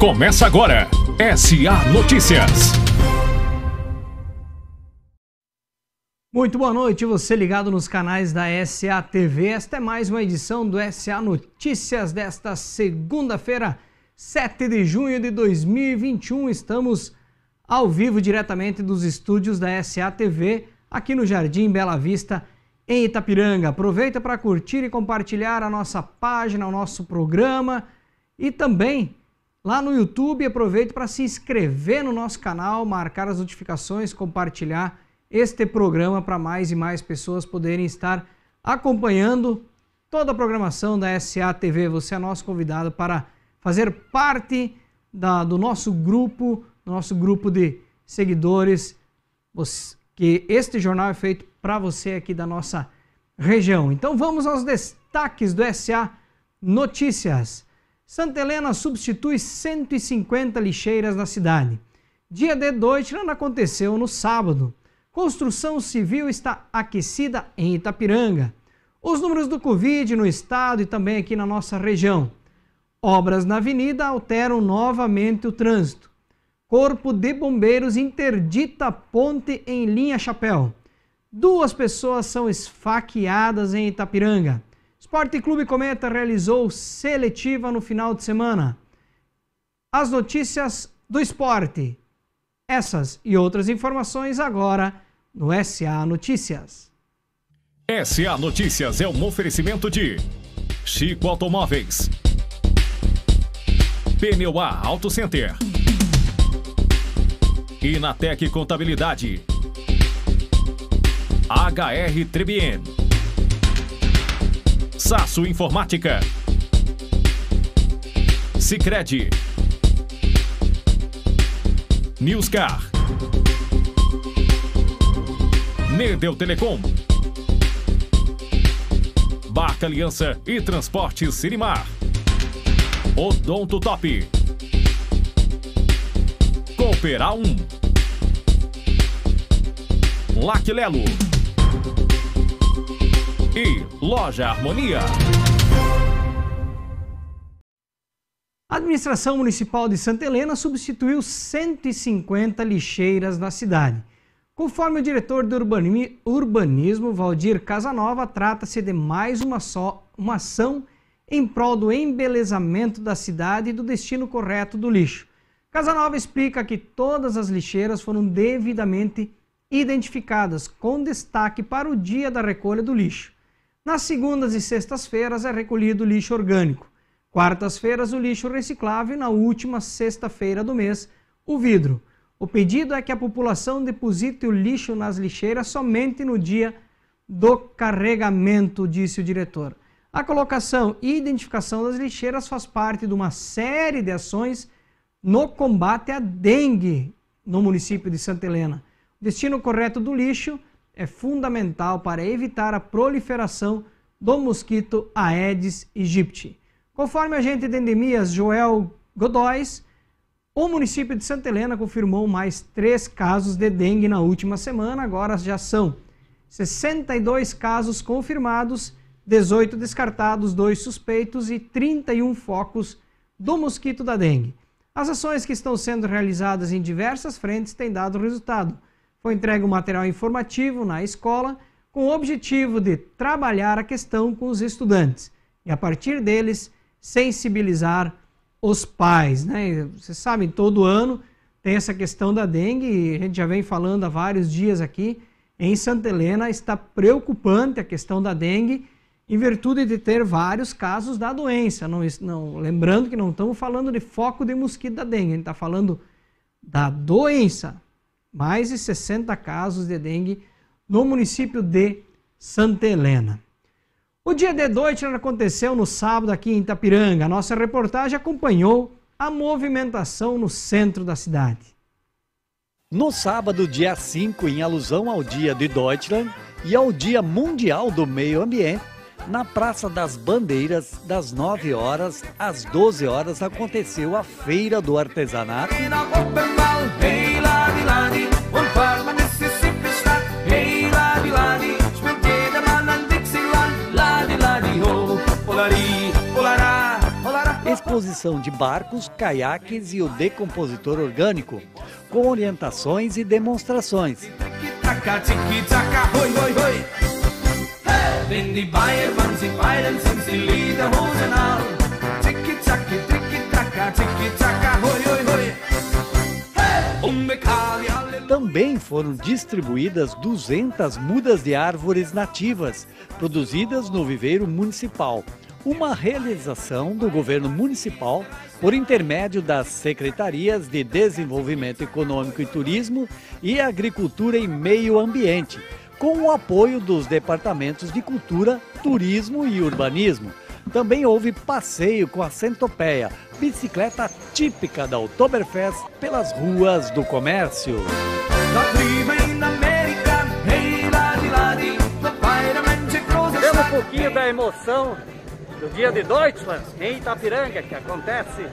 Começa agora, SA Notícias. Muito boa noite, você ligado nos canais da SA TV. Esta é mais uma edição do SA Notícias desta segunda-feira, 7 de junho de 2021. Estamos ao vivo diretamente dos estúdios da SA TV, aqui no Jardim Bela Vista, em Itapiranga. Aproveita para curtir e compartilhar a nossa página, o nosso programa e também lá no YouTube. Aproveite para se inscrever no nosso canal, marcar as notificações, compartilhar este programa para mais e mais pessoas poderem estar acompanhando toda a programação da SA TV. Você é nosso convidado para fazer parte da, do nosso grupo, do nosso grupo de seguidores, que este jornal é feito para você aqui da nossa região. Então vamos aos destaques do SA Notícias. Santa Helena substitui 150 lixeiras na cidade. Dia de Deutschland aconteceu no sábado. Construção civil está aquecida em Itapiranga. Os números do Covid no estado e também aqui na nossa região. Obras na avenida alteram novamente o trânsito. Corpo de Bombeiros interdita ponte em linha Chapéu. Duas pessoas são esfaqueadas em Itapiranga. Esporte Clube Cometa realizou seletiva no final de semana. As notícias do esporte. Essas e outras informações agora no SA Notícias. SA Notícias é um oferecimento de Chico Automóveis, Pneu A Auto Center, Inatec Contabilidade, HR Trebien. Saço Informática. Sicredi. Newscar. Nedel Telecom. Barca Aliança e Transportes Cirimar. Odonto Top. Cooperar 1. Laquilelo e Loja Harmonia. A administração municipal de Santa Helena substituiu 150 lixeiras na cidade. Conforme o diretor de urbanismo, Valdir Casanova, trata-se de mais uma, só, uma ação em prol do embelezamento da cidade e do destino correto do lixo. Casanova explica que todas as lixeiras foram devidamente identificadas, com destaque para o dia da recolha do lixo. Nas segundas e sextas-feiras é recolhido lixo orgânico. Quartas-feiras, o lixo reciclável e na última sexta-feira do mês, o vidro. O pedido é que a população deposite o lixo nas lixeiras somente no dia do carregamento, disse o diretor. A colocação e identificação das lixeiras faz parte de uma série de ações no combate à dengue no município de Santa Helena. O destino correto do lixo é fundamental para evitar a proliferação do mosquito Aedes aegypti. Conforme a agente de endemias Joel Godóis, o município de Santa Helena confirmou mais três casos de dengue na última semana, agora já são 62 casos confirmados, 18 descartados, 2 suspeitos e 31 focos do mosquito da dengue. As ações que estão sendo realizadas em diversas frentes têm dado resultado. Foi entregue um material informativo na escola com o objetivo de trabalhar a questão com os estudantes e, a partir deles, sensibilizar os pais. Né? Vocês sabem, todo ano tem essa questão da dengue e a gente já vem falando há vários dias aqui. Em Santa Helena está preocupante a questão da dengue em virtude de ter vários casos da doença. Não, não, lembrando que não estamos falando de foco de mosquito da dengue, a gente está falando da doença mais de 60 casos de dengue no município de Santa Helena. O dia de noite aconteceu no sábado aqui em Itapiranga. A nossa reportagem acompanhou a movimentação no centro da cidade. No sábado, dia 5, em alusão ao Dia de Deutschland e ao Dia Mundial do Meio Ambiente, na Praça das Bandeiras, das 9 horas às 12 horas, aconteceu a Feira do Artesanato. manutenção de barcos, caiaques e o decompositor orgânico, com orientações e demonstrações. Também foram distribuídas 200 mudas de árvores nativas, produzidas no viveiro municipal, uma realização do governo municipal por intermédio das secretarias de Desenvolvimento Econômico e Turismo e Agricultura e Meio Ambiente, com o apoio dos departamentos de Cultura, Turismo e Urbanismo. Também houve passeio com a centopeia, bicicleta típica da Oktoberfest, pelas ruas do comércio. Pelo um pouquinho da emoção do Dia de Deutschland, em Itapiranga, que acontece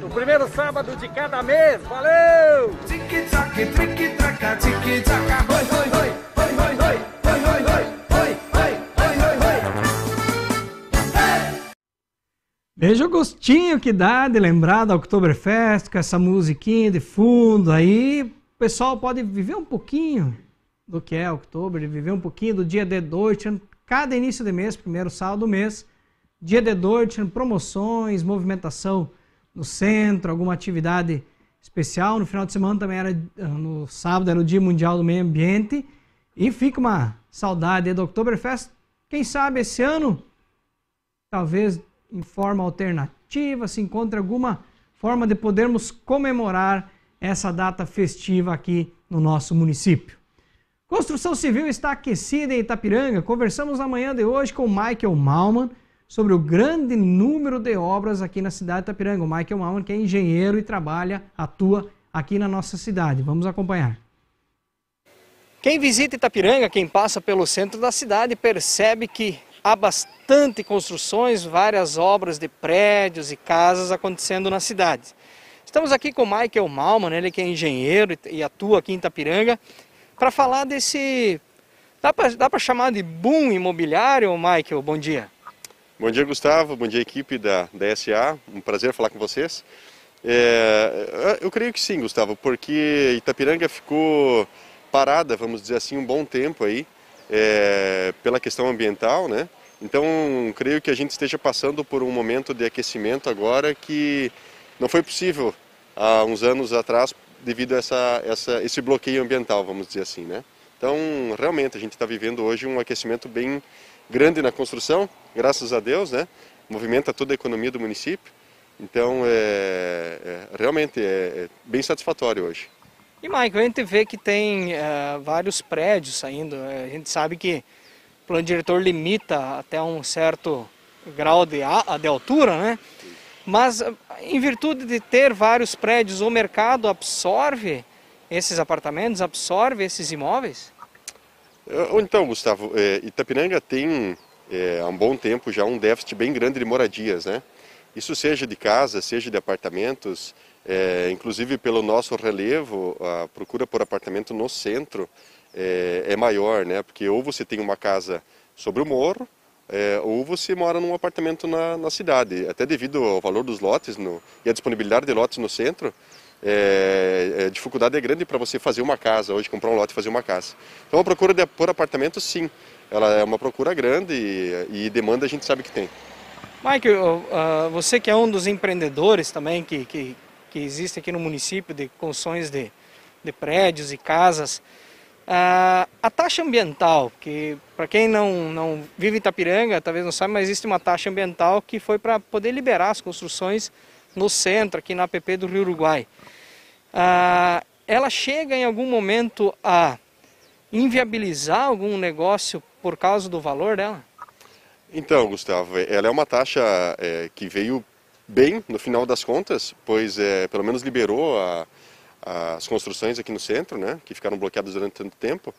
no primeiro sábado de cada mês. Valeu! Veja o gostinho que dá de lembrar da Oktoberfest com essa musiquinha de fundo aí. O pessoal pode viver um pouquinho do que é Oktober, viver um pouquinho do dia de Deutschland, cada início de mês, primeiro sábado do mês dia de dor, tinha promoções, movimentação no centro, alguma atividade especial. No final de semana também era, ah, no sábado era o Dia Mundial do Meio Ambiente. E fica uma saudade do Oktoberfest. Quem sabe esse ano, talvez em forma alternativa, se encontre alguma forma de podermos comemorar essa data festiva aqui no nosso município. Construção civil está aquecida em Itapiranga. Conversamos na manhã de hoje com Michael Malman, sobre o grande número de obras aqui na cidade de Itapiranga. O Michael Mauman, que é engenheiro e trabalha, atua aqui na nossa cidade. Vamos acompanhar. Quem visita Itapiranga, quem passa pelo centro da cidade, percebe que há bastante construções, várias obras de prédios e casas acontecendo na cidade. Estamos aqui com o Michael Malman, ele que é engenheiro e atua aqui em Itapiranga, para falar desse. Dá para chamar de boom imobiliário, Michael? Bom dia. Bom dia, Gustavo. Bom dia, equipe da, da SA. Um prazer falar com vocês. É, eu creio que sim, Gustavo, porque Itapiranga ficou parada, vamos dizer assim, um bom tempo aí, é, pela questão ambiental, né? Então, creio que a gente esteja passando por um momento de aquecimento agora que não foi possível há uns anos atrás devido a essa, essa, esse bloqueio ambiental, vamos dizer assim, né? Então, realmente, a gente está vivendo hoje um aquecimento bem grande na construção, graças a Deus, né? Movimenta toda a economia do município. Então, é, é realmente é, é, bem satisfatório hoje. E, Michael, a gente vê que tem é, vários prédios saindo. Né? A gente sabe que o plano diretor limita até um certo grau de, de altura, né? Mas, em virtude de ter vários prédios, o mercado absorve esses apartamentos, absorve esses imóveis? Eh, então, Gustavo, eh, Itapiranga tem eh, há um bom tempo já um déficit bem grande de moradias, né? Isso seja de casa, seja de apartamentos, inclusive pelo nosso relevo, a procura por apartamento no centro é, maior, né? Porque ou você tem uma casa sobre o morro, é, ou você mora num apartamento na, na, cidade. Até devido ao valor dos lotes no, e à disponibilidade de lotes no centro, é, é, dificuldade é grande para você fazer uma casa, hoje comprar um lote e fazer uma casa. Então a procura de, por apartamento, sim, ela é uma procura grande e, e demanda a gente sabe que tem. Mike, uh, ah, você que é um dos empreendedores também que, que, que existe aqui no município de construções de, de prédios e casas, uh, a taxa ambiental, que para quem não, não vive em Itapiranga, talvez não saiba, mas existe uma taxa ambiental que foi para poder liberar as construções no centro, aqui na APP do Rio Uruguai. Ah, ela chega em algum momento a inviabilizar algum negócio por causa do valor dela? Então, Gustavo, ela é uma taxa é, que veio bem no final das contas, pois é, pelo menos liberou a, as construções aqui no centro, né, que ficaram bloqueadas durante tanto tempo.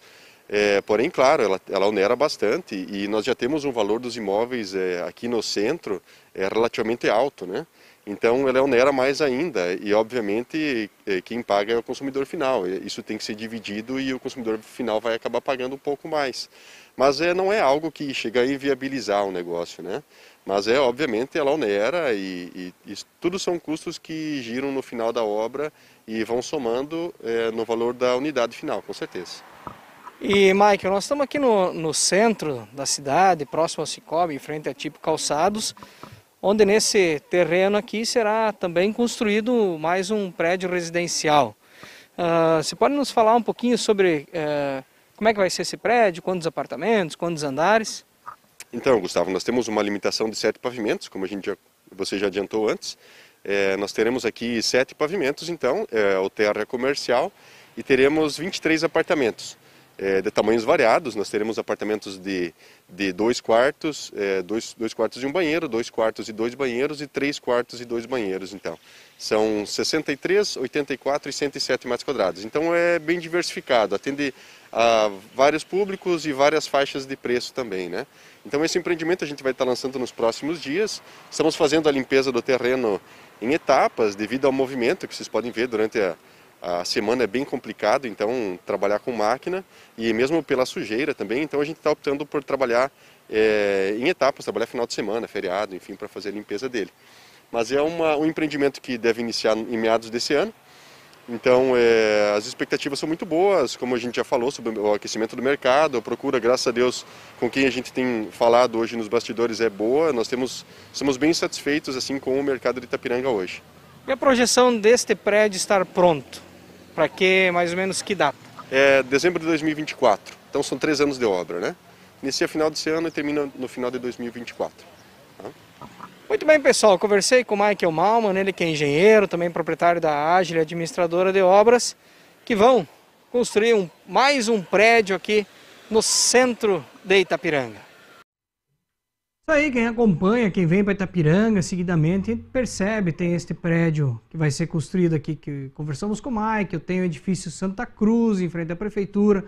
É, porém, claro, ela, ela onera bastante e nós já temos um valor dos imóveis é, aqui no centro é, relativamente alto, né? Então ela é onera mais ainda e obviamente é, quem paga é o consumidor final. Isso tem que ser dividido e o consumidor final vai acabar pagando um pouco mais. Mas é, não é algo que chega a inviabilizar o negócio, né? Mas é obviamente ela onera e, e, e tudo são custos que giram no final da obra e vão somando é, no valor da unidade final, com certeza. E, Michael, nós estamos aqui no, no centro da cidade, próximo ao Cicobi, em frente a Tipo Calçados onde nesse terreno aqui será também construído mais um prédio residencial. Uh, você pode nos falar um pouquinho sobre uh, como é que vai ser esse prédio, quantos apartamentos, quantos andares? Então, Gustavo, nós temos uma limitação de sete pavimentos, como a gente já, você já adiantou antes. É, nós teremos aqui sete pavimentos, então, eh, é, o terra comercial, e teremos 23 apartamentos é, de tamanhos variados. Nós teremos apartamentos de, de dois quartos, é, dois, dois quartos e um banheiro, dois quartos e dois banheiros e três quartos e dois banheiros. Então, são 63, 84 e 107 metros quadrados. Então, é bem diversificado, atende a vários públicos e várias faixas de preço também, né? Então, esse empreendimento a gente vai estar lançando nos próximos dias. Estamos fazendo a limpeza do terreno em etapas, devido ao movimento que vocês podem ver durante a a semana é bem complicado, então trabalhar com máquina e mesmo pela sujeira também, então a gente está optando por trabalhar é, em etapas, trabalhar final de semana, feriado, enfim, para fazer a limpeza dele. Mas é uma, um empreendimento que deve iniciar em meados desse ano. Então é, as expectativas são muito boas, como a gente já falou sobre o aquecimento do mercado, a procura, graças a Deus, com quem a gente tem falado hoje nos bastidores é boa. Nós temos, somos bem satisfeitos assim com o mercado de Itapiranga hoje. E a projeção deste prédio estar pronto? Para que, mais ou menos, que data? É dezembro de 2024. Então são três anos de obra, né? Inicia final desse ano e termina no final de 2024. Tá? Muito bem, pessoal. Conversei com o Michael Malman, ele que é engenheiro, também proprietário da Ágil administradora de obras, que vão construir um, mais um prédio aqui no centro de Itapiranga. Isso aí, quem acompanha, quem vem para Itapiranga seguidamente, percebe, tem este prédio que vai ser construído aqui, que conversamos com o Mike, eu tenho o edifício Santa Cruz em frente à prefeitura,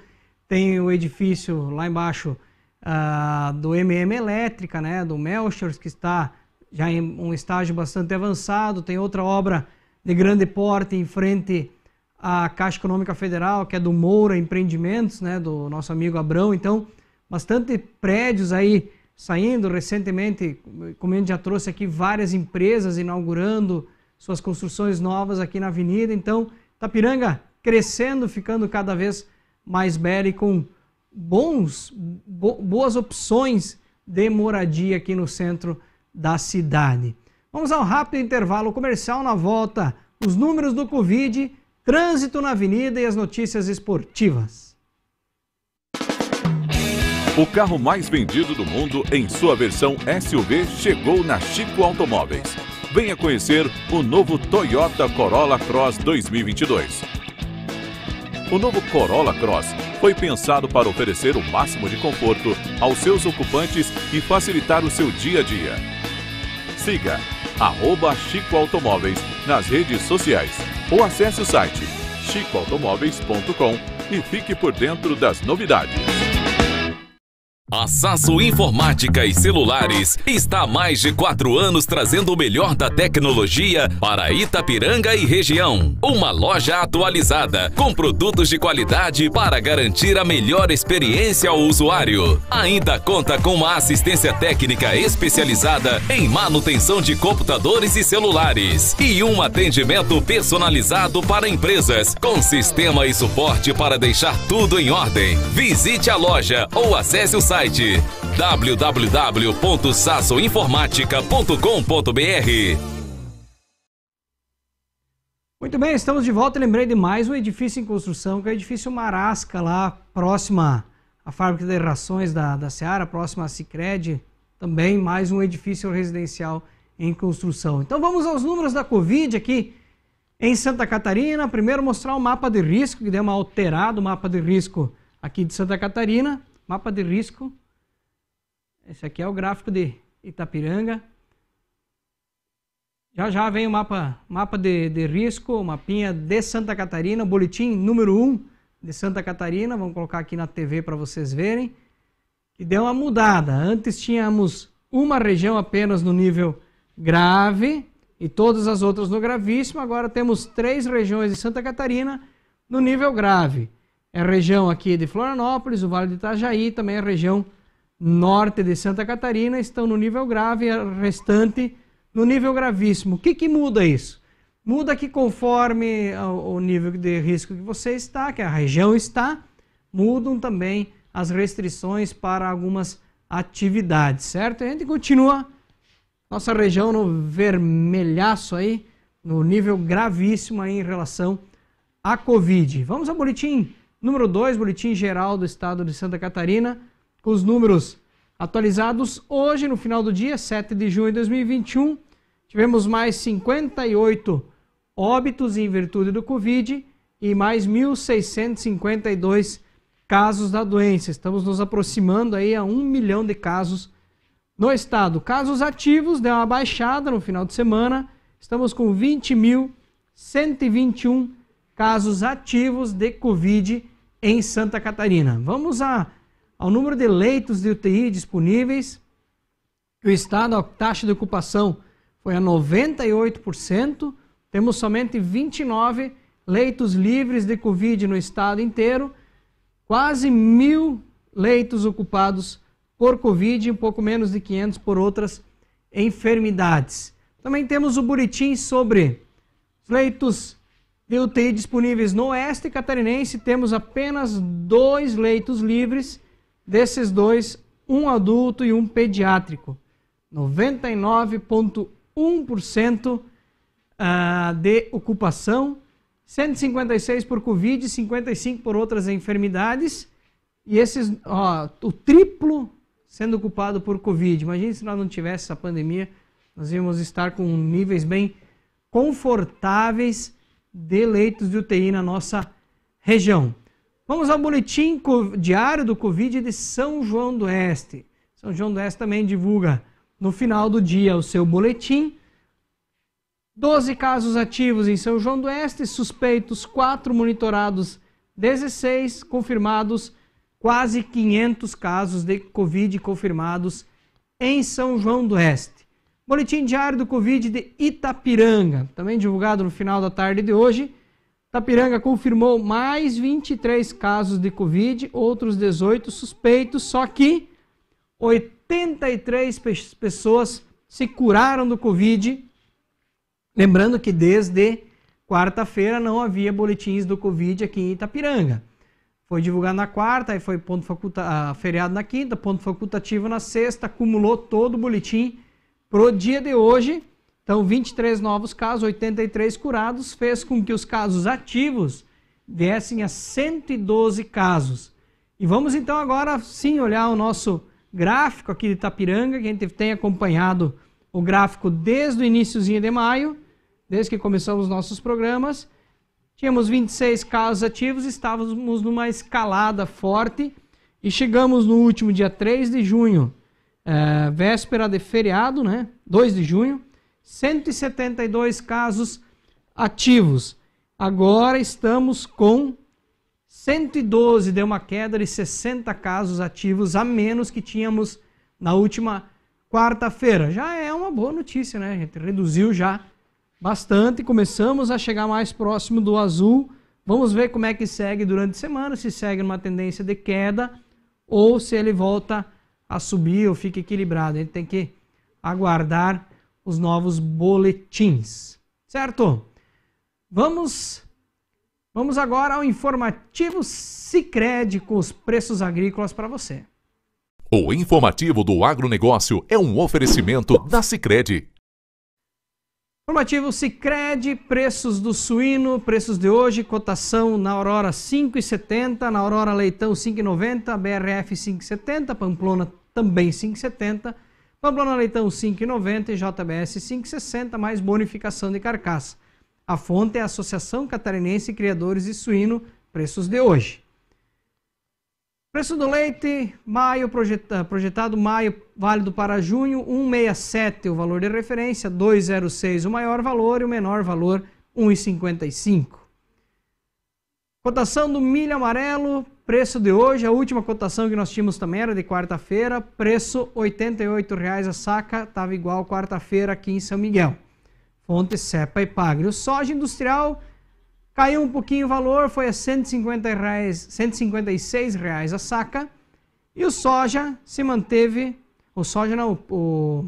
tem o edifício lá embaixo uh, do MM Elétrica, né, do Melchers, que está já em um estágio bastante avançado, tem outra obra de grande porte em frente à Caixa Econômica Federal, que é do Moura Empreendimentos, né, do nosso amigo Abrão, então bastante prédios aí saindo recentemente, como a gente já trouxe aqui, várias empresas inaugurando suas construções novas aqui na avenida. Então, Tapiranga crescendo, ficando cada vez mais bela e com bons, bo boas opções de moradia aqui no centro da cidade. Vamos ao rápido intervalo comercial na volta. Os números do Covid, trânsito na avenida e as notícias esportivas. O carro mais vendido do mundo em sua versão SUV chegou na Chico Automóveis. Venha conhecer o novo Toyota Corolla Cross 2022. O novo Corolla Cross foi pensado para oferecer o máximo de conforto aos seus ocupantes e facilitar o seu dia a dia. Siga arroba Chico Automóveis nas redes sociais ou acesse o site chicoautomóveis.com e fique por dentro das novidades. A Sasso Informática e Celulares está há mais de quatro anos trazendo o melhor da tecnologia para Itapiranga e região. Uma loja atualizada, com produtos de qualidade para garantir a melhor experiência ao usuário. Ainda conta com uma assistência técnica especializada em manutenção de computadores e celulares. E um atendimento personalizado para empresas, com sistema e suporte para deixar tudo em ordem. Visite a loja ou acesse o site site www.sassoinformatica.com.br. Muito bem, estamos de volta. Lembrei de mais um edifício em construção, que é o edifício Marasca, lá próxima à fábrica de rações da, da Seara, próxima à Cicred. Também mais um edifício residencial em construção. Então vamos aos números da Covid aqui em Santa Catarina. Primeiro mostrar o mapa de risco, que deu uma alterada o mapa de risco aqui de Santa Catarina mapa de risco. Esse aqui é o gráfico de Itapiranga. Já já vem o mapa, mapa de, de risco, mapinha de Santa Catarina, boletim número 1 de Santa Catarina. Vamos colocar aqui na TV para vocês verem. Que deu uma mudada. Antes tínhamos uma região apenas no nível grave e todas as outras no gravíssimo. Agora temos três regiões de Santa Catarina no nível grave. É a região aqui de Florianópolis, o Vale de Itajaí, também é a região norte de Santa Catarina estão no nível grave e a restante no nível gravíssimo. O que, que muda isso? Muda que conforme o nível de risco que você está, que a região está, mudam também as restrições para algumas atividades, certo? A gente continua nossa região no vermelhaço aí, no nível gravíssimo aí em relação à Covid. Vamos ao boletim Número 2, Boletim Geral do Estado de Santa Catarina, com os números atualizados hoje, no final do dia, 7 de junho de 2021. Tivemos mais 58 óbitos em virtude do Covid e mais 1.652 casos da doença. Estamos nos aproximando aí a 1 milhão de casos no estado. Casos ativos deu uma baixada no final de semana. Estamos com 20.121 casos ativos de Covid em Santa Catarina. Vamos a, ao número de leitos de UTI disponíveis. O estado, a taxa de ocupação foi a 98%. Temos somente 29 leitos livres de Covid no estado inteiro. Quase mil leitos ocupados por Covid e um pouco menos de 500 por outras enfermidades. Também temos o buritim sobre leitos de UTI disponíveis no Oeste Catarinense, temos apenas dois leitos livres, desses dois, um adulto e um pediátrico. 99,1% ah, de ocupação, 156 por Covid, 55 por outras enfermidades, e esses, ó, o triplo sendo ocupado por Covid. Imagine se nós não tivéssemos essa pandemia, nós íamos estar com níveis bem confortáveis de leitos de UTI na nossa região. Vamos ao boletim diário do Covid de São João do Oeste. São João do Oeste também divulga no final do dia o seu boletim. 12 casos ativos em São João do Oeste, suspeitos 4, monitorados 16, confirmados quase 500 casos de Covid confirmados em São João do Oeste. Boletim diário do Covid de Itapiranga, também divulgado no final da tarde de hoje. Itapiranga confirmou mais 23 casos de Covid, outros 18 suspeitos, só que 83 pessoas se curaram do Covid. Lembrando que desde quarta-feira não havia boletins do Covid aqui em Itapiranga. Foi divulgado na quarta, aí foi ponto faculta, ah, feriado na quinta, ponto facultativo na sexta, acumulou todo o boletim Pro dia de hoje, então 23 novos casos, 83 curados, fez com que os casos ativos viessem a 112 casos. E vamos então agora sim olhar o nosso gráfico aqui de Itapiranga, que a gente tem acompanhado o gráfico desde o iníciozinho de maio, desde que começamos nossos programas. Tínhamos 26 casos ativos, estávamos numa escalada forte e chegamos no último dia 3 de junho é, véspera de feriado, né? 2 de junho, 172 casos ativos. Agora estamos com 112, deu uma queda de 60 casos ativos a menos que tínhamos na última quarta-feira. Já é uma boa notícia, né? A gente reduziu já bastante, começamos a chegar mais próximo do azul. Vamos ver como é que segue durante a semana, se segue numa tendência de queda ou se ele volta a a subir ou fica equilibrado. Ele tem que aguardar os novos boletins, certo? Vamos vamos agora ao informativo Sicredi com os preços agrícolas para você. O informativo do agronegócio é um oferecimento da Cicred. Informativo Cicred, preços do suíno, preços de hoje, cotação na Aurora 5,70, na Aurora Leitão 5,90, BRF 5,70, Pamplona também 5,70, Pamplona Leitão 5,90 e JBS 5,60, mais bonificação de carcaça. A fonte é a Associação Catarinense Criadores de Suíno, preços de hoje. Preço do leite, maio projetado maio válido para junho, 1,67 o valor de referência, 2,06 o maior valor e o menor valor 1,55. Cotação do milho amarelo, preço de hoje, a última cotação que nós tínhamos também era de quarta-feira, preço R$ 88,00 a saca, estava igual quarta-feira aqui em São Miguel. Fonte Cepa e Pagre. O soja industrial Caiu um pouquinho o valor, foi a 150 reais, 156 reais a saca. E o soja se manteve, o soja não, o,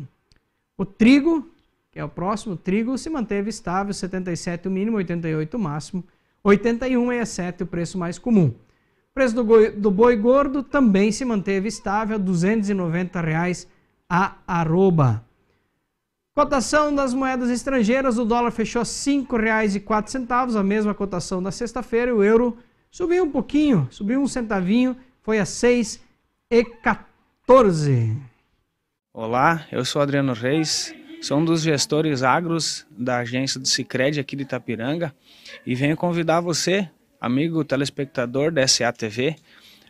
o trigo, que é o próximo, o trigo se manteve estável, 77 o mínimo, 88 o máximo, 81,67 o preço mais comum. O preço do, boi, do boi gordo também se manteve estável, R$ 290 reais a arroba. Cotação das moedas estrangeiras, o dólar fechou a R$ 5,04, a mesma cotação da sexta-feira, o euro subiu um pouquinho, subiu um centavinho, foi a R$ 6,14. Olá, eu sou Adriano Reis, sou um dos gestores agros da agência do Sicredi aqui de Itapiranga e venho convidar você, amigo telespectador da SATV,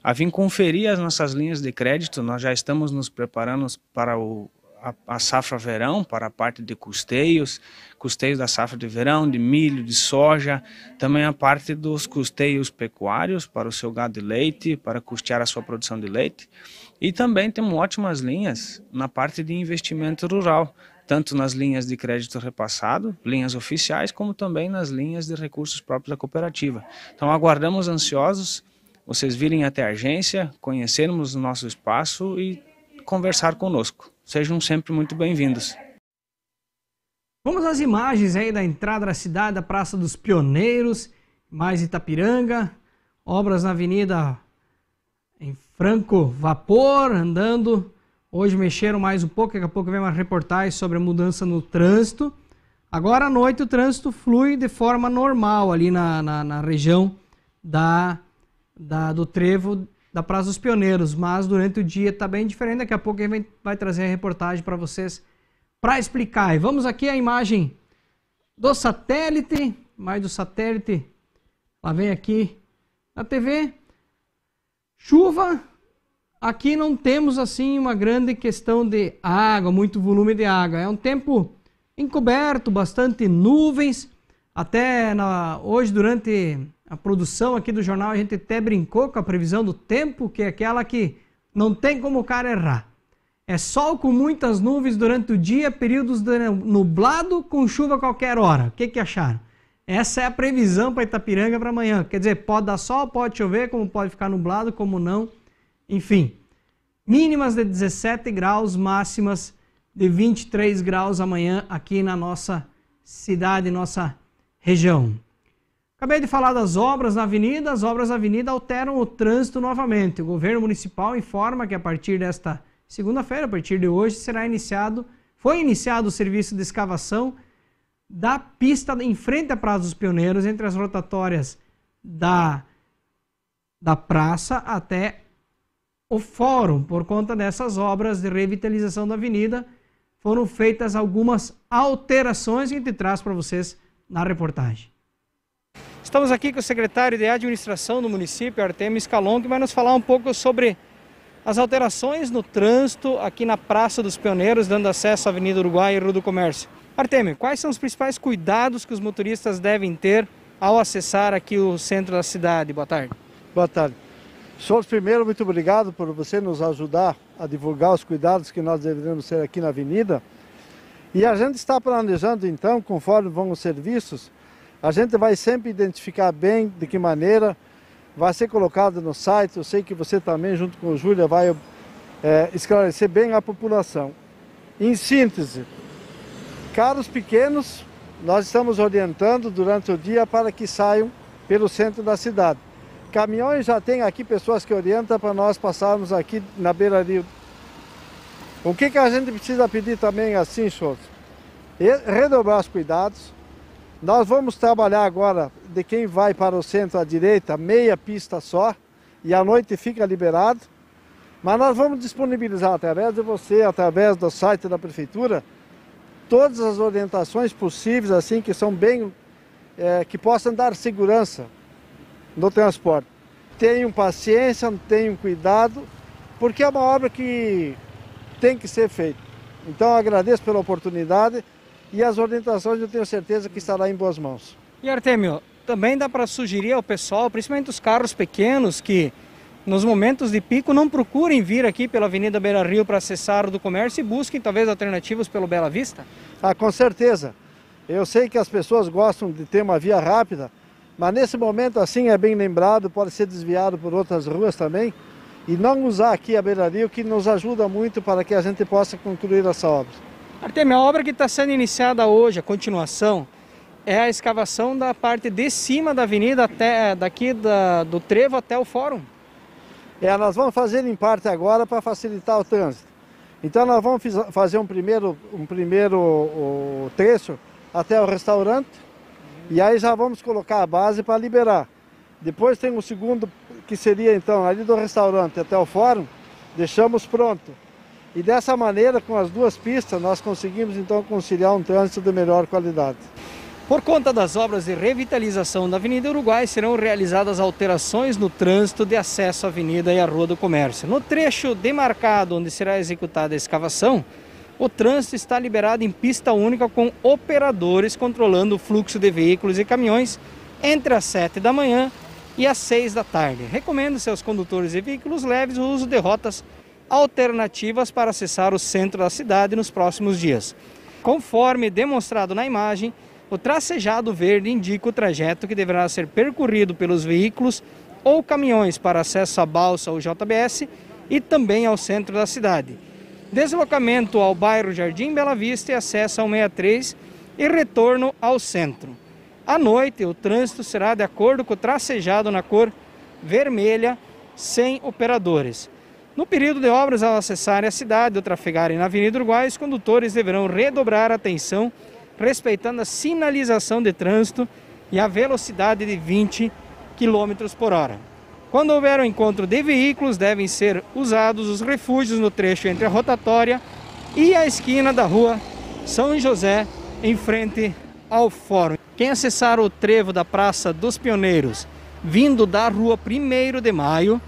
a vir conferir as nossas linhas de crédito. Nós já estamos nos preparando para o a, a, safra verão para a parte de custeios, custeios da safra de verão, de milho, de soja, também a parte dos custeios pecuários para o seu gado de leite, para custear a sua produção de leite. E também temos ótimas linhas na parte de investimento rural, tanto nas linhas de crédito repassado, linhas oficiais, como também nas linhas de recursos próprios da cooperativa. Então aguardamos ansiosos vocês virem até a agência, conhecermos o nosso espaço e conversar conosco. Sejam sempre muito bem-vindos. Vamos às imagens aí da entrada da cidade, da Praça dos Pioneiros, mais Itapiranga, obras na Avenida em Franco Vapor, andando. Hoje mexeram mais um pouco, daqui a pouco vem uma reportagem sobre a mudança no trânsito. Agora à noite o trânsito flui de forma normal ali na, na, na região da, da, do trevo da Praça dos Pioneiros, mas durante o dia está bem diferente. Daqui a pouco a gente vai trazer a reportagem para vocês para explicar. E vamos aqui à imagem do satélite, mais do satélite. Lá vem aqui a TV. Chuva, aqui não temos assim uma grande questão de água, muito volume de água. É um tempo encoberto, bastante nuvens. Até na, hoje, durante a produção aqui do jornal, a gente até brincou com a previsão do tempo, que é aquela que não tem como o cara errar. É sol com muitas nuvens durante o dia, períodos nublado com chuva a qualquer hora. O que, que acharam? Essa é a previsão para Itapiranga para amanhã. Quer dizer, pode dar sol, pode chover, como pode ficar nublado, como não. Enfim, mínimas de 17 graus, máximas de 23 graus amanhã aqui na nossa cidade, nossa região. Acabei de falar das obras na avenida. As obras na avenida alteram o trânsito novamente. O governo municipal informa que a partir desta segunda-feira, a partir de hoje, será iniciado, foi iniciado o serviço de escavação da pista em frente à Praça dos Pioneiros, entre as rotatórias da, da praça até o fórum. Por conta dessas obras de revitalização da avenida, foram feitas algumas alterações que a gente traz para vocês na reportagem. Estamos aqui com o secretário de administração do município, Artemis Scalon, que vai nos falar um pouco sobre as alterações no trânsito aqui na Praça dos Pioneiros, dando acesso à Avenida Uruguai e Rua do Comércio. Artemis, quais são os principais cuidados que os motoristas devem ter ao acessar aqui o centro da cidade? Boa tarde. Boa tarde. Souto, primeiro, muito obrigado por você nos ajudar a divulgar os cuidados que nós devemos ter aqui na avenida. E a gente está planejando, então, conforme vão os serviços, a gente vai sempre identificar bem de que maneira vai ser colocado no site. Eu sei que você também, junto com o Júlia, vai é, esclarecer bem a população. Em síntese, caros pequenos, nós estamos orientando durante o dia para que saiam pelo centro da cidade. Caminhões já tem aqui pessoas que orientam para nós passarmos aqui na beira rio. O que, que a gente precisa pedir também assim, Schultz? Redobrar os cuidados, nós vamos trabalhar agora de quem vai para o centro à direita, meia pista só, e à noite fica liberado. Mas nós vamos disponibilizar através de você, através do site da prefeitura, todas as orientações possíveis, assim, que são bem. É, que possam dar segurança no transporte. Tenham paciência, tenham cuidado, porque é uma obra que tem que ser feita. Então agradeço pela oportunidade e as orientações eu tenho certeza que estará em boas mãos. E Artemio, também dá para sugerir ao pessoal, principalmente os carros pequenos, que nos momentos de pico não procurem vir aqui pela Avenida Beira Rio para acessar o do comércio e busquem talvez alternativas pelo Bela Vista? Ah, com certeza. Eu sei que as pessoas gostam de ter uma via rápida, mas nesse momento assim é bem lembrado, pode ser desviado por outras ruas também. E não usar aqui a Beira Rio, que nos ajuda muito para que a gente possa concluir essa obra. Artemio, a obra que está sendo iniciada hoje, a continuação, é a escavação da parte de cima da avenida, até, eh, daqui da, do Trevo até o Fórum? É, nós vamos fazer em parte agora para facilitar o trânsito. Então nós vamos fazer um primeiro, um primeiro o, trecho até o restaurante uhum. e aí já vamos colocar a base para liberar. Depois tem um segundo que seria então ali do restaurante até o fórum, deixamos pronto. E dessa maneira, com as duas pistas, nós conseguimos então conciliar um trânsito de melhor qualidade. Por conta das obras de revitalização da Avenida Uruguai, serão realizadas alterações no trânsito de acesso à Avenida e à Rua do Comércio. No trecho demarcado onde será executada a escavação, o trânsito está liberado em pista única com operadores controlando o fluxo de veículos e caminhões entre as 7 da manhã e as 6 da tarde. Recomendo-se aos condutores de veículos leves o uso de rotas alternativas para acessar o centro da cidade nos próximos dias. Conforme demonstrado na imagem, o tracejado verde indica o trajeto que deverá ser percorrido pelos veículos ou caminhões para acesso à balsa ou JBS e também ao centro da cidade. Deslocamento ao bairro Jardim Bela Vista e acesso ao 63 e retorno ao centro. À noite, o trânsito será de acordo com o tracejado na cor vermelha, sem operadores. No período de obras, ao acessarem a cidade ou trafegarem na Avenida Uruguai, os condutores deverão redobrar a atenção, respeitando a sinalização de trânsito e a velocidade de 20 km por hora. Quando houver o um encontro de veículos, devem ser usados os refúgios no trecho entre a rotatória e a esquina da rua São José, em frente ao fórum. Quem acessar o trevo da Praça dos Pioneiros, vindo da rua 1 de Maio,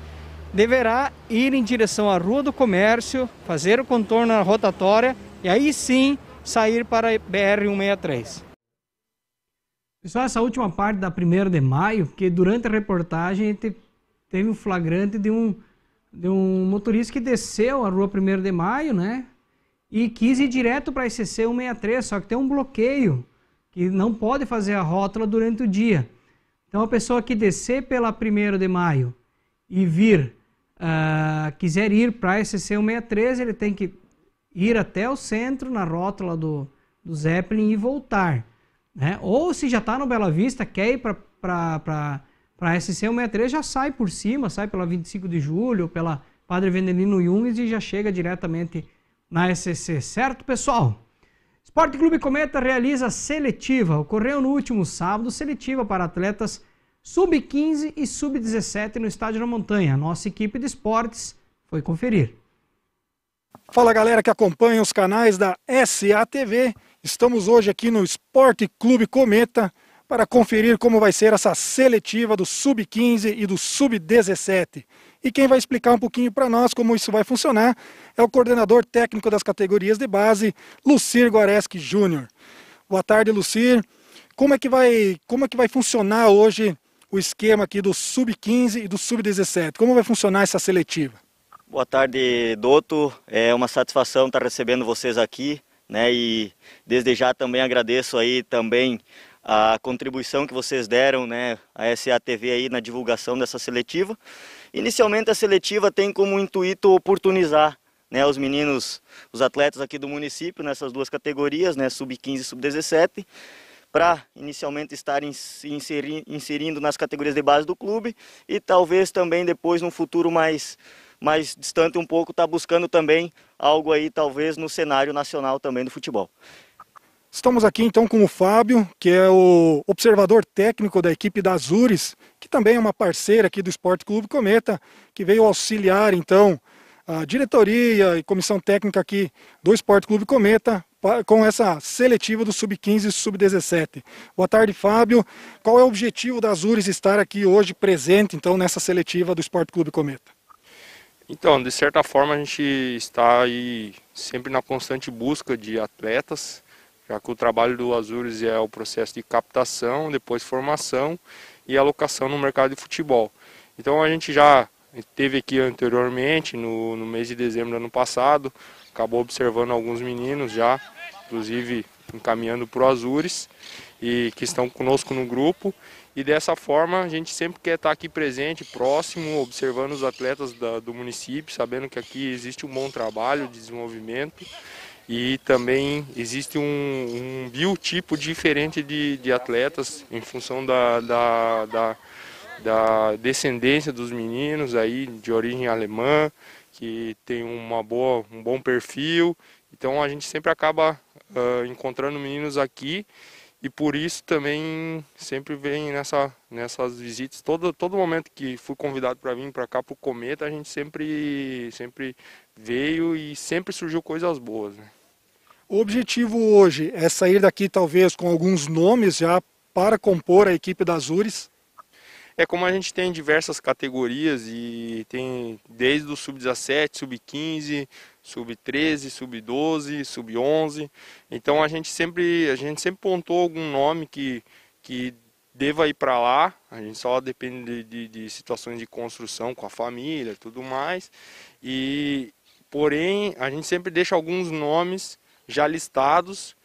deverá ir em direção à Rua do Comércio, fazer o contorno na rotatória e aí sim sair para a BR-163. Pessoal, essa última parte da 1 de maio, que durante a reportagem teve um flagrante de um, de um motorista que desceu a rua 1 de maio, né? E quis ir direto para a ICC 163, só que tem um bloqueio que não pode fazer a rótula durante o dia. Então a pessoa que descer pela 1 de maio e vir uh, quiser ir para a SC163, ele tem que ir até o centro na rótula do, do Zeppelin e voltar. Né? Ou se já está no Bela Vista, quer ir para a SC163, já sai por cima, sai pela 25 de julho, pela Padre Vendelino Junges e já chega diretamente na SC, certo, pessoal? Esporte Clube Cometa realiza seletiva. Ocorreu no último sábado seletiva para atletas sub-15 e sub-17 no Estádio da Montanha. nossa equipe de esportes foi conferir. Fala galera que acompanha os canais da SATV. Estamos hoje aqui no Esporte Clube Cometa para conferir como vai ser essa seletiva do Sub-15 e do Sub-17. E quem vai explicar um pouquinho para nós como isso vai funcionar é o coordenador técnico das categorias de base, Lucir Guareschi Júnior. Boa tarde, Lucir. Como é que vai, como é que vai funcionar hoje o esquema aqui do Sub-15 e do Sub-17. Como vai funcionar essa seletiva? Boa tarde, Doto. É uma satisfação estar recebendo vocês aqui, né? E desde já também agradeço aí também a contribuição que vocês deram, né, a SATV aí na divulgação dessa seletiva. Inicialmente a seletiva tem como intuito oportunizar né, os meninos, os atletas aqui do município nessas duas categorias, né, sub-15 e sub-17, para inicialmente estarem se inserindo nas categorias de base do clube e talvez também depois num futuro mais mais distante um pouco está buscando também algo aí talvez no cenário nacional também do futebol. Estamos aqui então com o Fábio, que é o observador técnico da equipe da Azures, que também é uma parceira aqui do Esporte Clube Cometa, que veio auxiliar então a diretoria e comissão técnica aqui do Esporte Clube Cometa com essa seletiva do Sub-15 e Sub-17. Boa tarde, Fábio. Qual é o objetivo da Azures estar aqui hoje presente, então, nessa seletiva do Esporte Clube Cometa? Então, de certa forma, a gente está aí sempre na constante busca de atletas, já que o trabalho do Azures é o processo de captação, depois formação e alocação no mercado de futebol. Então, a gente já teve aqui anteriormente, no, no mês de dezembro do ano passado, acabou observando alguns meninos já, inclusive encaminhando para o Azures, e que estão conosco no grupo. E dessa forma a gente sempre quer estar aqui presente, próximo, observando os atletas da, do município, sabendo que aqui existe um bom trabalho de desenvolvimento e também existe um, um biotipo diferente de, de atletas em função da, da, da, da descendência dos meninos aí de origem alemã, que tem uma boa, um bom perfil. Então a gente sempre acaba uh, encontrando meninos aqui e por isso também sempre vem nessa, nessas visitas. Todo, todo momento que fui convidado para vir para cá, para o Cometa, a gente sempre, sempre veio e sempre surgiu coisas boas. Né? O objetivo hoje é sair daqui talvez com alguns nomes já para compor a equipe das URES? É como a gente tem diversas categorias e tem desde o sub-17, sub-15, sub-13, sub-12, sub-11. Então a gente sempre a gente sempre pontou algum nome que que deva ir para lá. A gente só depende de, de, de, situações de construção com a família, tudo mais. E porém a gente sempre deixa alguns nomes já listados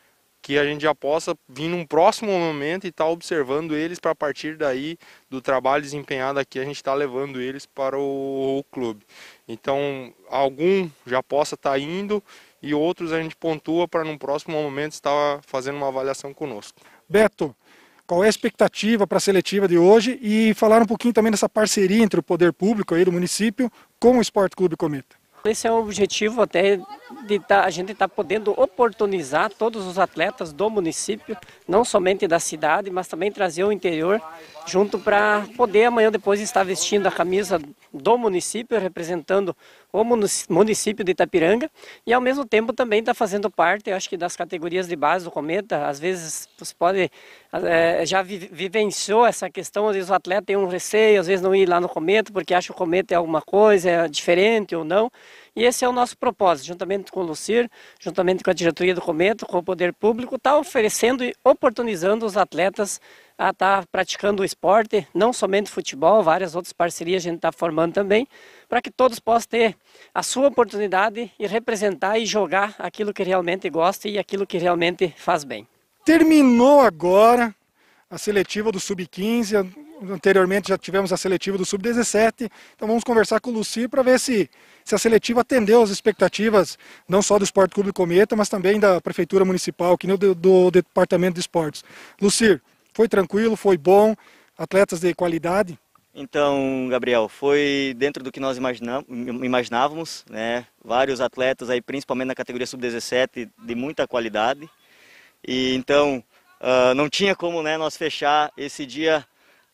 que a gente já possa vir num próximo momento e estar tá observando eles para partir daí do trabalho desempenhado aqui a gente está levando eles para o, o, clube. Então algum já possa estar tá indo e outros a gente pontua para num próximo momento estar fazendo uma avaliação conosco. Beto, qual é a expectativa para a seletiva de hoje e falar um pouquinho também dessa parceria entre o poder público aí do município com o Esporte Clube Cometa? Esse é o objetivo até de tá, a gente está podendo oportunizar todos os atletas do município, não somente da cidade, mas também trazer o interior junto para poder amanhã depois estar vestindo a camisa do município, representando o município de Itapiranga e ao mesmo tempo também está fazendo parte, acho que das categorias de base do Cometa, às vezes você pode, é, já vivenciou essa questão, às vezes o atleta tem um receio, às vezes não ir lá no Cometa porque acha que o Cometa é alguma coisa, é diferente ou não, e esse é o nosso propósito, juntamente com o Lucir, juntamente com a diretoria do Cometa, com o poder público, está oferecendo e oportunizando os atletas a estar tá praticando o esporte, não somente futebol, várias outras parcerias a gente está formando também, para que todos possam ter a sua oportunidade e representar e jogar aquilo que realmente gosta e aquilo que realmente faz bem. Terminou agora a seletiva do Sub-15, anteriormente já tivemos a seletiva do Sub-17, então vamos conversar com o Luci para ver se, se a seletiva atendeu as expectativas, não só do Esporte Clube Cometa, mas também da Prefeitura Municipal, que do, do Departamento de Esportes. Lucir, foi tranquilo, foi bom, atletas de qualidade? Então, Gabriel, foi dentro do que nós imaginávamos, né? Vários atletas aí, principalmente na categoria sub-17, de muita qualidade. E então, uh, não tinha como, né, nós fechar esse dia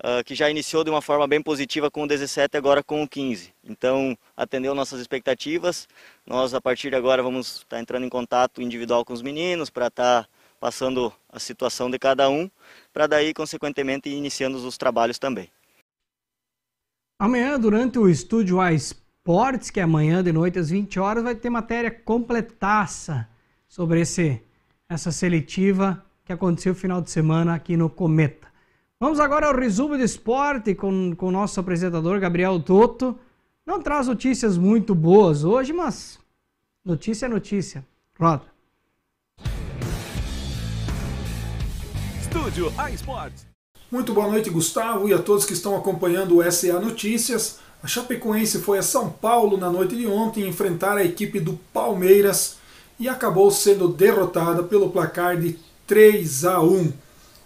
uh, que já iniciou de uma forma bem positiva com o 17 agora com o 15. Então, atendeu nossas expectativas. Nós, a partir de agora, vamos estar tá entrando em contato individual com os meninos para estar tá passando a situação de cada um, para daí, consequentemente, iniciando os trabalhos também. Amanhã, durante o Estúdio A Esportes, que é amanhã de noite às 20 horas, vai ter matéria completaça sobre esse, essa seletiva que aconteceu no final de semana aqui no Cometa. Vamos agora ao resumo de esporte com o nosso apresentador Gabriel Toto. Não traz notícias muito boas hoje, mas notícia é notícia. Roda. Estúdio A Esporte. Muito boa noite, Gustavo, e a todos que estão acompanhando o SA Notícias. A Chapecoense foi a São Paulo na noite de ontem enfrentar a equipe do Palmeiras e acabou sendo derrotada pelo placar de 3 a 1.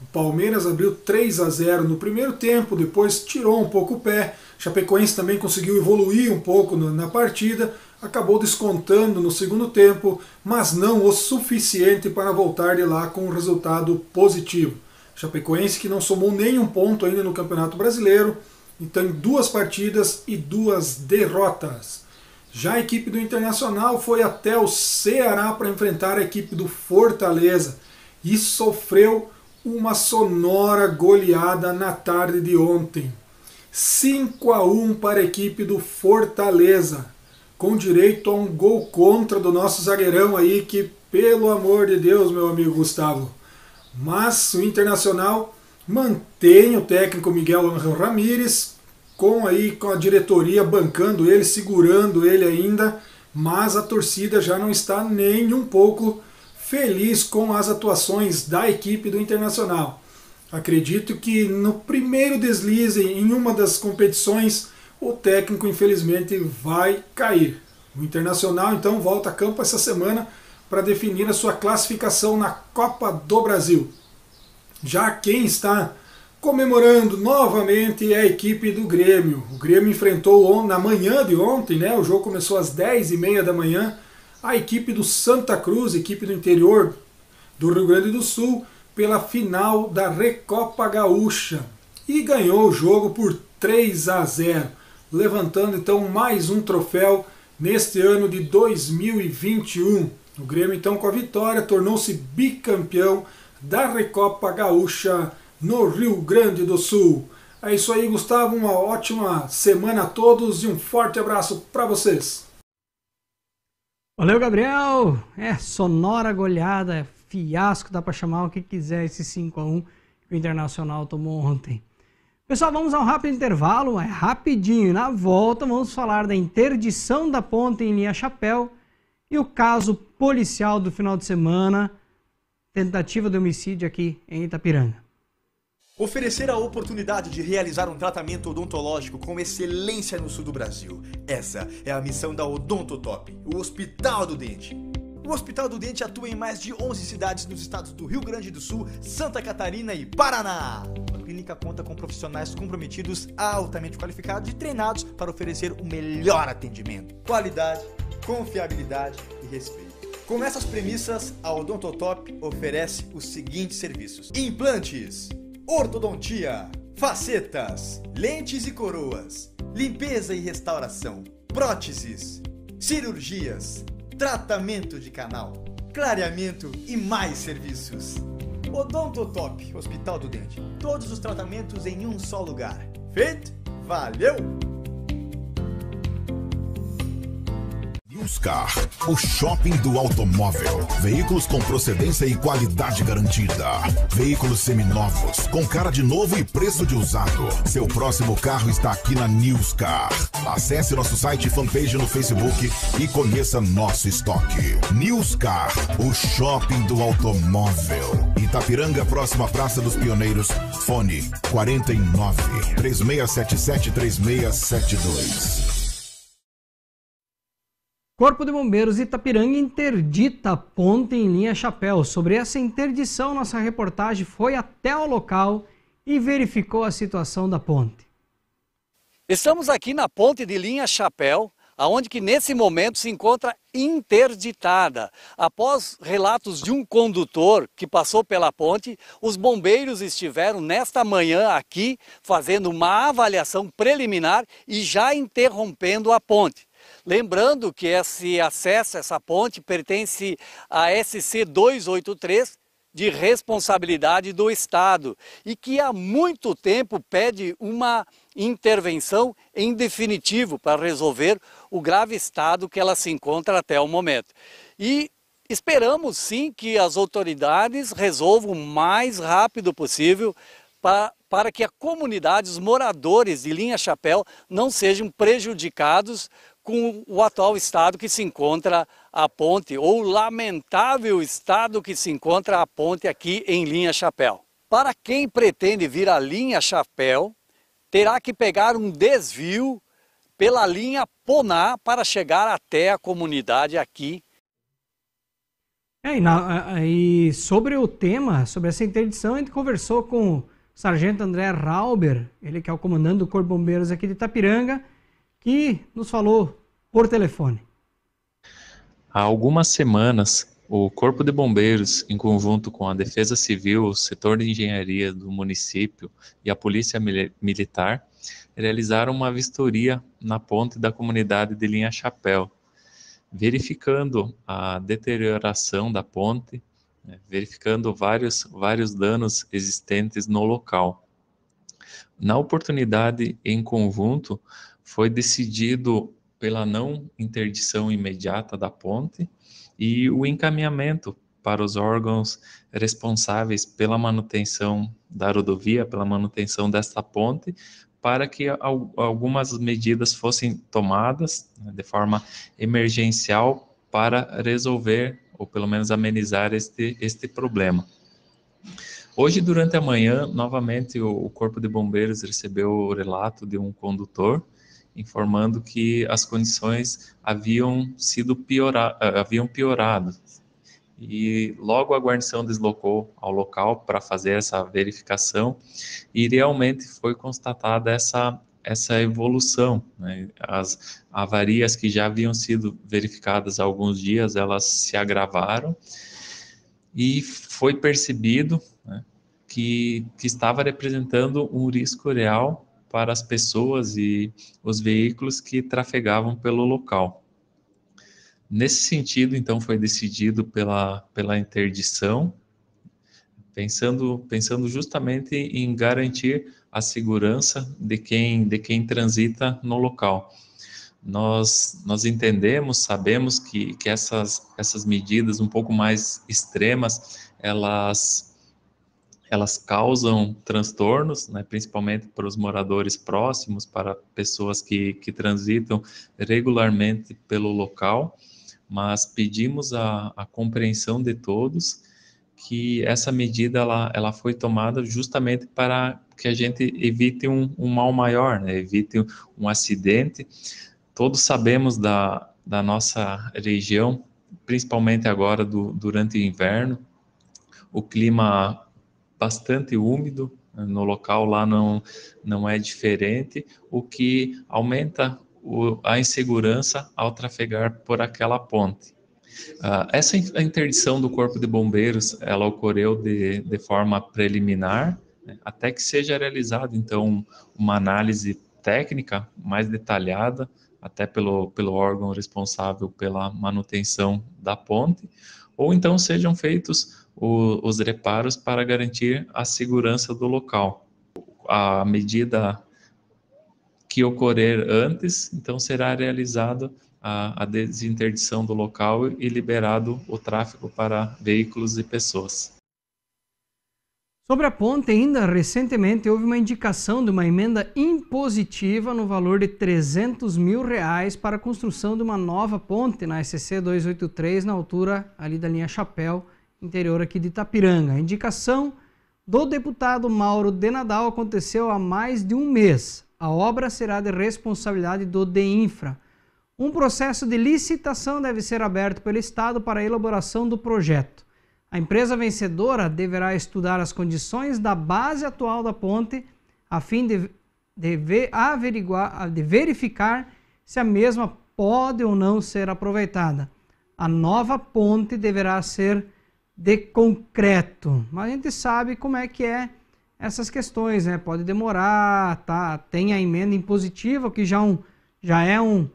O Palmeiras abriu 3 a 0 no primeiro tempo, depois tirou um pouco o pé. Chapecoense também conseguiu evoluir um pouco na partida, acabou descontando no segundo tempo, mas não o suficiente para voltar de lá com um resultado positivo. Chapecoense que não somou nenhum ponto ainda no Campeonato Brasileiro, então duas partidas e duas derrotas. Já a equipe do Internacional foi até o Ceará para enfrentar a equipe do Fortaleza e sofreu uma sonora goleada na tarde de ontem. 5 a 1 para a equipe do Fortaleza, com direito a um gol contra do nosso zagueirão aí, que pelo amor de Deus, meu amigo Gustavo. Mas o Internacional mantém o técnico Miguel Angel Ramírez, com aí com a diretoria bancando ele, segurando ele ainda, mas a torcida já não está nem um pouco feliz com as atuações da equipe do Internacional. Acredito que no primeiro deslize em uma das competições, o técnico infelizmente vai cair. O Internacional então volta a campo essa semana para definir a sua classificação na Copa do Brasil. Já quem está comemorando novamente é a equipe do Grêmio. O Grêmio enfrentou na manhã de ontem, né? O jogo começou às 10h30 da manhã a equipe do Santa Cruz, equipe do interior do Rio Grande do Sul, pela final da Recopa Gaúcha e ganhou o jogo por 3 a 0, levantando então mais um troféu neste ano de 2021. O Grêmio então com a vitória tornou-se bicampeão da Recopa Gaúcha no Rio Grande do Sul. É isso aí, Gustavo. Uma ótima semana a todos e um forte abraço para vocês. Valeu, Gabriel! É, sonora goleada, é fiasco, dá para chamar o que quiser esse 5 a 1 que o Internacional tomou ontem. Pessoal, vamos a um rápido intervalo, é rapidinho. Na volta, vamos falar da interdição da ponte em linha chapéu e o caso policial do final de semana, tentativa de homicídio aqui em Itapiranga. Oferecer a oportunidade de realizar um tratamento odontológico com excelência no sul do Brasil. Essa é a missão da Odontotop, o Hospital do Dente. O Hospital do Dente atua em mais de 11 cidades nos estados do Rio Grande do Sul, Santa Catarina e Paraná. A clínica conta com profissionais comprometidos, altamente qualificados e treinados para oferecer o melhor atendimento. Qualidade, confiabilidade e respeito. Com essas premissas, a Odontotop oferece os seguintes serviços: implantes Ortodontia, facetas, lentes e coroas, limpeza e restauração, próteses, cirurgias, tratamento de canal, clareamento e mais serviços. Top Hospital do Dente. Todos os tratamentos em um só lugar. Feito? Valeu! Plus Car, o shopping do automóvel. Veículos com procedência e qualidade garantida. Veículos seminovos, com cara de novo e preço de usado. Seu próximo carro está aqui na News Car. Acesse nosso site e fanpage no Facebook e conheça nosso estoque. News Car, o shopping do automóvel. Itapiranga, próxima Praça dos Pioneiros. Fone 49 3677 3672. Corpo de Bombeiros Itapiranga interdita ponte em linha chapéu. Sobre essa interdição, nossa reportagem foi até o local e verificou a situação da ponte. Estamos aqui na ponte de linha chapéu, aonde que nesse momento se encontra interditada. Após relatos de um condutor que passou pela ponte, os bombeiros estiveram nesta manhã aqui fazendo uma avaliação preliminar e já interrompendo a ponte. Lembrando que esse acesso, essa ponte, pertence à SC 283, de responsabilidade do Estado e que há muito tempo pede uma intervenção em definitivo para resolver o grave estado que ela se encontra até o momento. E esperamos sim que as autoridades resolvam o mais rápido possível para, para que a comunidade, os moradores de Linha Chapéu, não sejam prejudicados com o atual estado que se encontra a ponte, ou lamentável estado que se encontra a ponte aqui em Linha Chapéu. Para quem pretende vir à Linha Chapéu, terá que pegar um desvio pela linha Poná para chegar até a comunidade aqui. É, e, na, e sobre o tema, sobre essa interdição, a gente conversou com o sargento André Rauber, ele que é o comandante do Corpo Bombeiros aqui de Itapiranga, que nos falou por telefone. Há algumas semanas, o Corpo de Bombeiros, em conjunto com a Defesa Civil, o setor de engenharia do município e a Polícia Militar, realizaram uma vistoria na ponte da comunidade de Linha Chapéu, verificando a deterioração da ponte, né, verificando vários, vários danos existentes no local. Na oportunidade, em conjunto, foi decidido pela não interdição imediata da ponte e o encaminhamento para os órgãos responsáveis pela manutenção da rodovia, pela manutenção desta ponte, para que algumas medidas fossem tomadas né, de forma emergencial para resolver ou pelo menos amenizar este, este problema. Hoje, durante a manhã, novamente o, o Corpo de Bombeiros recebeu o relato de um condutor informando que as condições haviam sido piora, eh, haviam piorado. E logo a guarnição deslocou ao local para fazer essa verificação e realmente foi constatada essa essa evolução. Né? As avarias que já haviam sido verificadas há alguns dias, elas se agravaram e foi percebido né, que, que estava representando um risco real para as pessoas e os veículos que trafegavam pelo local. Nesse sentido, então, foi decidido pela, pela interdição, pensando, pensando justamente em garantir a segurança de quem, de quem transita no local. Nós, nós entendemos, sabemos que, que essas, essas medidas um pouco mais extremas, elas elas causam transtornos, né, principalmente para os moradores próximos, para pessoas que, que transitam regularmente pelo local, mas pedimos a, a compreensão de todos que essa medida ela, ela foi tomada justamente para que a gente evite um, um mal maior, né, evite um, um acidente. Todos sabemos da, da nossa região, principalmente agora do, durante o inverno, o clima bastante úmido né, no local lá não, não é diferente, o que aumenta o, a insegurança ao trafegar por aquela ponte. Uh, essa interdição do Corpo de Bombeiros, ela ocorreu de, de forma preliminar, né, até que seja realizada, então, uma análise técnica mais detalhada, até pelo, pelo órgão responsável pela manutenção da ponte, ou então sejam feitos o, os reparos para garantir a segurança do local. A medida que ocorrer antes, então será realizada a, a desinterdição do local e liberado o tráfego para veículos e pessoas. Sobre a ponte, ainda recentemente houve uma indicação de uma emenda impositiva no valor de 300 mil reais para a construção de uma nova ponte na SCC 283, na altura ali da linha Chapéu, interior aqui de Itapiranga. A indicação do deputado Mauro de Nadal aconteceu há mais de um mês. A obra será de responsabilidade do DEINFRA. Um processo de licitação deve ser aberto pelo Estado para a elaboração do projeto. A empresa vencedora deverá estudar as condições da base atual da ponte a fim de, de, ver, averiguar, de verificar se a mesma pode ou não ser aproveitada. A nova ponte deverá ser de concreto. Mas a gente sabe como é que é essas questões, né? Pode demorar, tá? Tem a emenda impositiva, que já, um, já é um,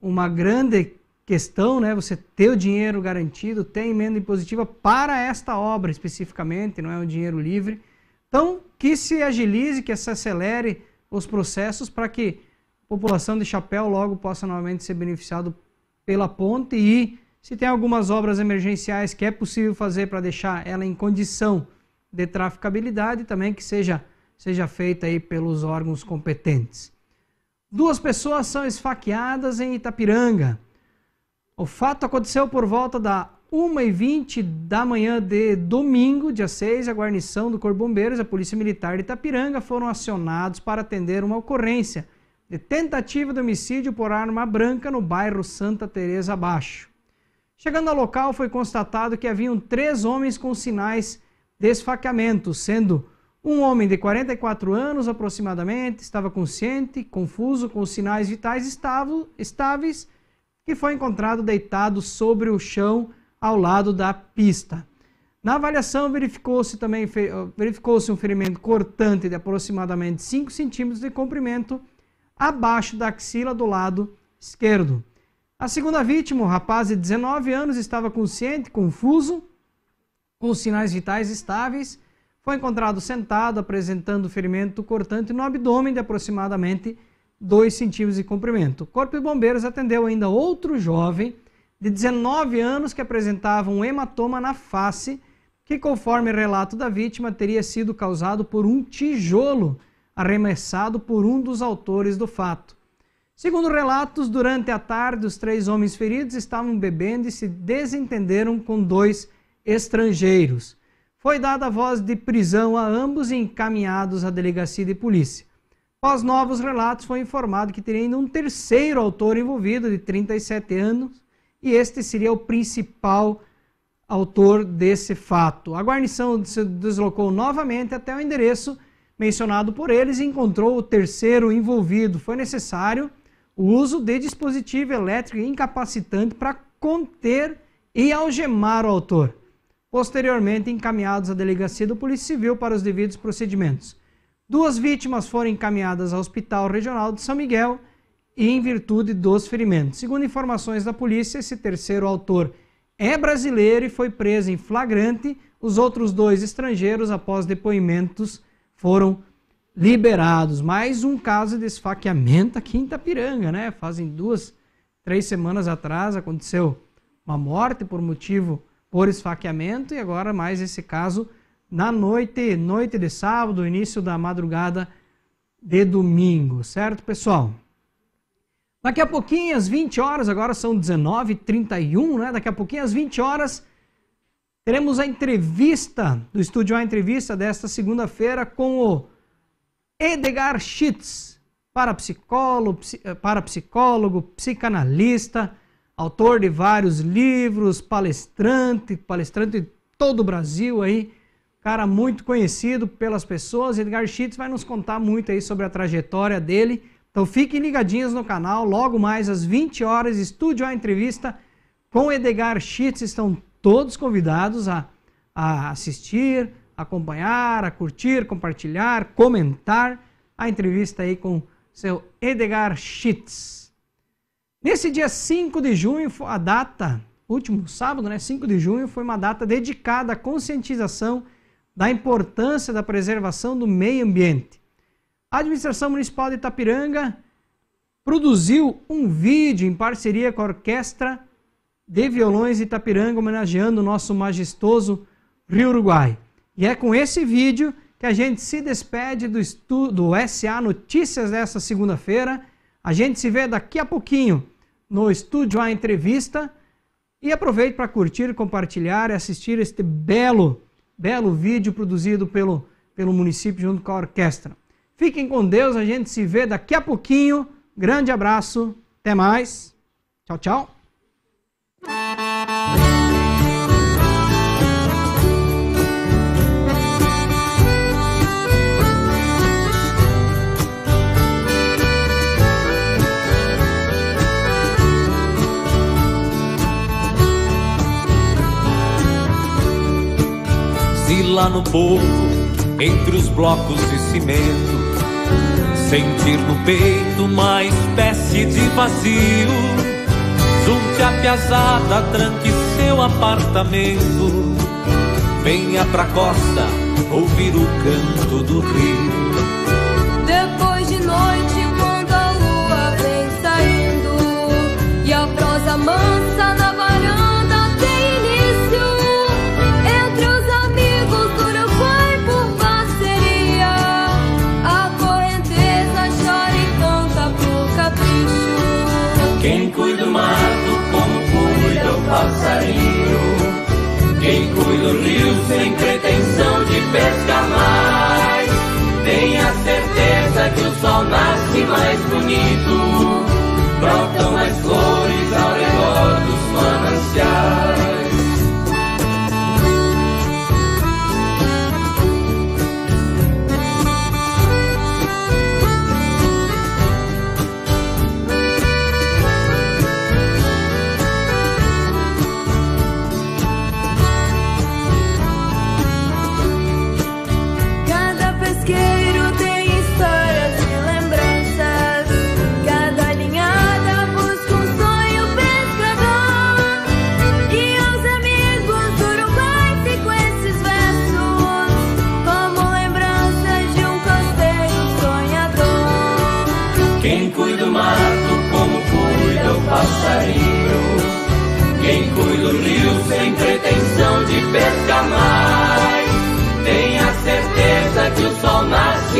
uma grande questão, né? Você ter o dinheiro garantido, ter emenda impositiva para esta obra especificamente, não é um dinheiro livre. Então, que se agilize, que se acelere os processos para que a população de Chapéu logo possa novamente ser beneficiado pela ponte e se tem algumas obras emergenciais que é possível fazer para deixar ela em condição de traficabilidade, também que seja seja feita aí pelos órgãos competentes. Duas pessoas são esfaqueadas em Itapiranga. O fato aconteceu por volta da 1h20 da manhã de domingo, dia 6, a guarnição do Corpo Bombeiros e a Polícia Militar de Itapiranga foram acionados para atender uma ocorrência de tentativa de homicídio por arma branca no bairro Santa Teresa Abaixo. Chegando ao local, foi constatado que haviam três homens com sinais de esfaqueamento, sendo um homem de 44 anos aproximadamente, estava consciente, confuso, com sinais vitais estáveis que foi encontrado deitado sobre o chão ao lado da pista. Na avaliação, verificou-se também verificou-se um ferimento cortante de aproximadamente 5 centímetros de comprimento abaixo da axila do lado esquerdo. A segunda vítima, um rapaz de 19 anos, estava consciente, confuso, com sinais vitais estáveis, foi encontrado sentado apresentando ferimento cortante no abdômen de aproximadamente 5 2 centímetros de comprimento. O Corpo de Bombeiros atendeu ainda outro jovem de 19 anos que apresentava um hematoma na face, que, conforme relato da vítima, teria sido causado por um tijolo arremessado por um dos autores do fato. Segundo relatos, durante a tarde, os três homens feridos estavam bebendo e se desentenderam com dois estrangeiros. Foi dada a voz de prisão a ambos e encaminhados à delegacia de polícia. Após novos relatos, foi informado que teria ainda um terceiro autor envolvido, de 37 anos, e este seria o principal autor desse fato. A guarnição se deslocou novamente até o endereço mencionado por eles e encontrou o terceiro envolvido. Foi necessário o uso de dispositivo elétrico incapacitante para conter e algemar o autor. Posteriormente, encaminhados à delegacia do Polícia Civil para os devidos procedimentos. Duas vítimas foram encaminhadas ao Hospital Regional de São Miguel e em virtude dos ferimentos. Segundo informações da polícia, esse terceiro autor é brasileiro e foi preso em flagrante. Os outros dois estrangeiros, após depoimentos, foram liberados. Mais um caso de esfaqueamento aqui em Itapiranga, né? Fazem duas, três semanas atrás aconteceu uma morte por motivo por esfaqueamento e agora mais esse caso na noite, noite de sábado, início da madrugada de domingo, certo, pessoal? Daqui a pouquinho, às 20 horas, agora são 19h31, né? Daqui a pouquinho, às 20 horas, teremos a entrevista do Estúdio A Entrevista desta segunda-feira com o Edgar Schitz, parapsicólogo, eh, parapsicólogo, psicanalista, autor de vários livros, palestrante, palestrante de todo o Brasil aí, cara muito conhecido pelas pessoas. Edgar Schitts vai nos contar muito aí sobre a trajetória dele. Então fiquem ligadinhos no canal, logo mais às 20 horas, estúdio a entrevista com Edgar Schitts. Estão todos convidados a, a assistir, acompanhar, a curtir, compartilhar, comentar a entrevista aí com seu Edgar Schitts. Nesse dia 5 de junho, a data, último sábado, né, 5 de junho, foi uma data dedicada à conscientização da importância da preservação do meio ambiente. A administração municipal de Itapiranga produziu um vídeo em parceria com a Orquestra de Violões de Itapiranga, homenageando o nosso majestoso Rio Uruguai. E é com esse vídeo que a gente se despede do, do SA Notícias dessa segunda-feira. A gente se vê daqui a pouquinho no estúdio A Entrevista. E aproveite para curtir, compartilhar e assistir este belo Belo vídeo produzido pelo, pelo município junto com a orquestra. Fiquem com Deus, a gente se vê daqui a pouquinho. Grande abraço, até mais. Tchau, tchau. vi lá no povo, entre os blocos de cimento, sentir no peito uma espécie de vazio. Junte a piazada, tranque seu apartamento, venha pra costa ouvir o canto do rio. e mais bonito.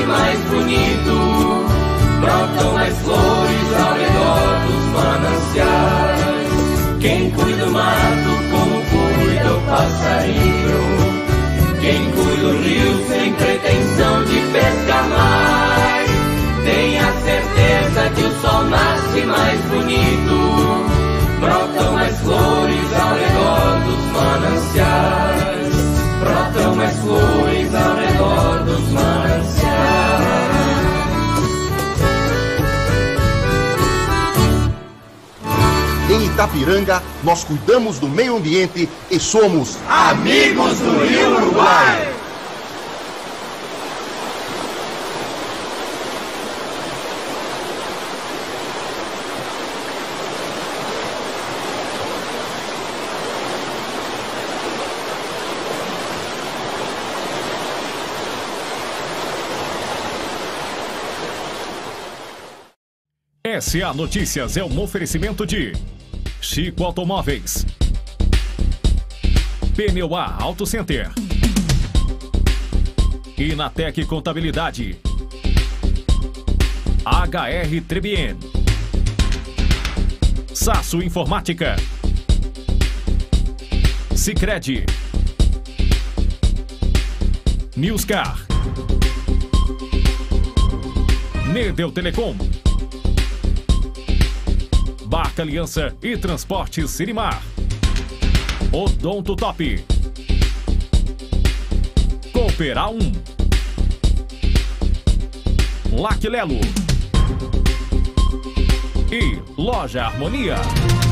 nasce mais bonito, brotam mais flores ao redor dos mananciais. Quem cuida o mato como cuida o passarinho, quem cuida o rio sem pretensão de pescar mais. Tenha certeza que o sol nasce mais bonito, brotam mais flores ao redor dos mananciais. Ipiranga, nós cuidamos do meio ambiente e somos amigos do Rio Uruguai. SA é Notícias é um oferecimento de Chico Automóveis. PNeuA Auto Center. Inatec Contabilidade. HR Trebien. Saço Informática. Cicred. Newscar. Nedel Telecom. Barca Aliança e Transporte Cirimar. Odonto Top. Cooperar 1. Laquilelo. E Loja Harmonia.